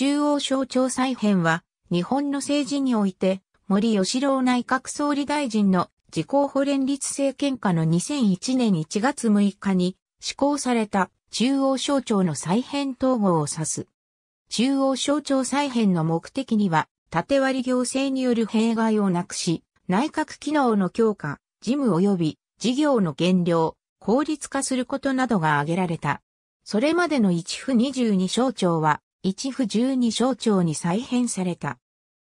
中央省庁再編は、日本の政治において、森吉郎内閣総理大臣の自公保連立政権下の2001年1月6日に施行された中央省庁の再編統合を指す。中央省庁再編の目的には、縦割り行政による弊害をなくし、内閣機能の強化、事務及び事業の減量、効率化することなどが挙げられた。それまでの1府22省庁は、一府十二省庁に再編された。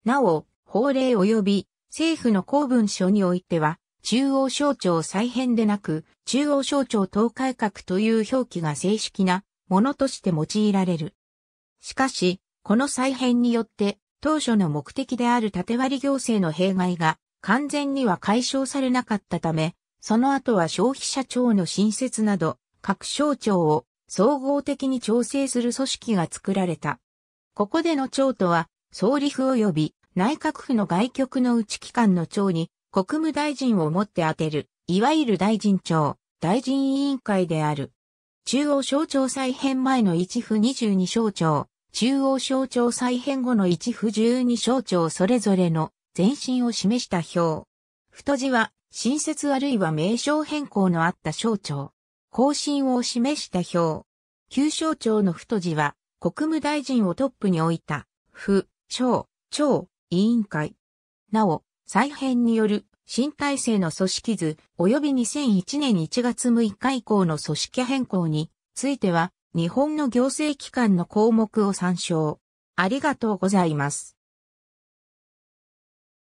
なお、法令及び政府の公文書においては、中央省庁再編でなく、中央省庁等改革という表記が正式なものとして用いられる。しかし、この再編によって、当初の目的である縦割り行政の弊害が完全には解消されなかったため、その後は消費者庁の新設など、各省庁を総合的に調整する組織が作られた。ここでの長とは、総理府及び内閣府の外局の内機関の長に国務大臣をもって当てる、いわゆる大臣長、大臣委員会である。中央省庁再編前の一府22省庁、中央省庁再編後の一府12省庁それぞれの前身を示した表。太字は新設あるいは名称変更のあった省庁。更新を示した表。旧省庁の太字は、国務大臣をトップに置いた、府、省、庁、委員会。なお、再編による新体制の組織図、及び2001年1月6日以降の組織変更については、日本の行政機関の項目を参照。ありがとうございます。